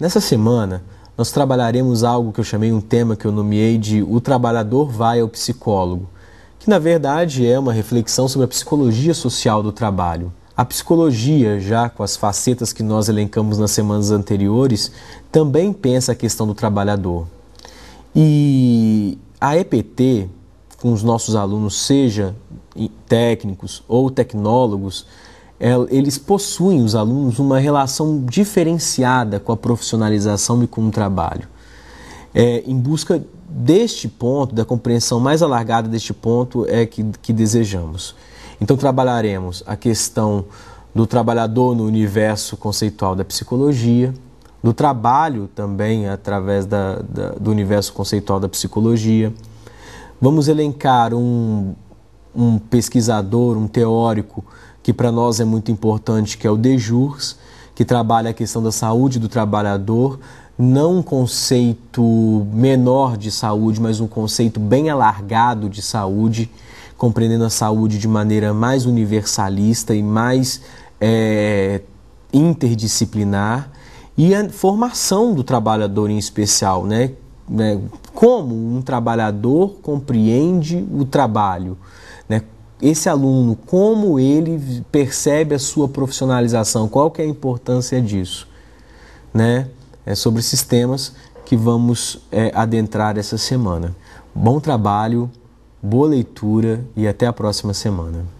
Nessa semana, nós trabalharemos algo que eu chamei um tema que eu nomeei de O Trabalhador Vai ao Psicólogo, que na verdade é uma reflexão sobre a psicologia social do trabalho. A psicologia, já com as facetas que nós elencamos nas semanas anteriores, também pensa a questão do trabalhador. E a EPT, com os nossos alunos, seja técnicos ou tecnólogos, é, eles possuem, os alunos, uma relação diferenciada com a profissionalização e com o trabalho. É, em busca deste ponto, da compreensão mais alargada deste ponto, é que, que desejamos. Então, trabalharemos a questão do trabalhador no universo conceitual da psicologia, do trabalho também através da, da, do universo conceitual da psicologia. Vamos elencar um um pesquisador, um teórico que para nós é muito importante, que é o Dejurs, que trabalha a questão da saúde do trabalhador, não um conceito menor de saúde, mas um conceito bem alargado de saúde, compreendendo a saúde de maneira mais universalista e mais é, interdisciplinar, e a formação do trabalhador em especial, né? É, como um trabalhador compreende o trabalho esse aluno, como ele percebe a sua profissionalização, qual que é a importância disso, né? É sobre sistemas que vamos é, adentrar essa semana. Bom trabalho, boa leitura e até a próxima semana.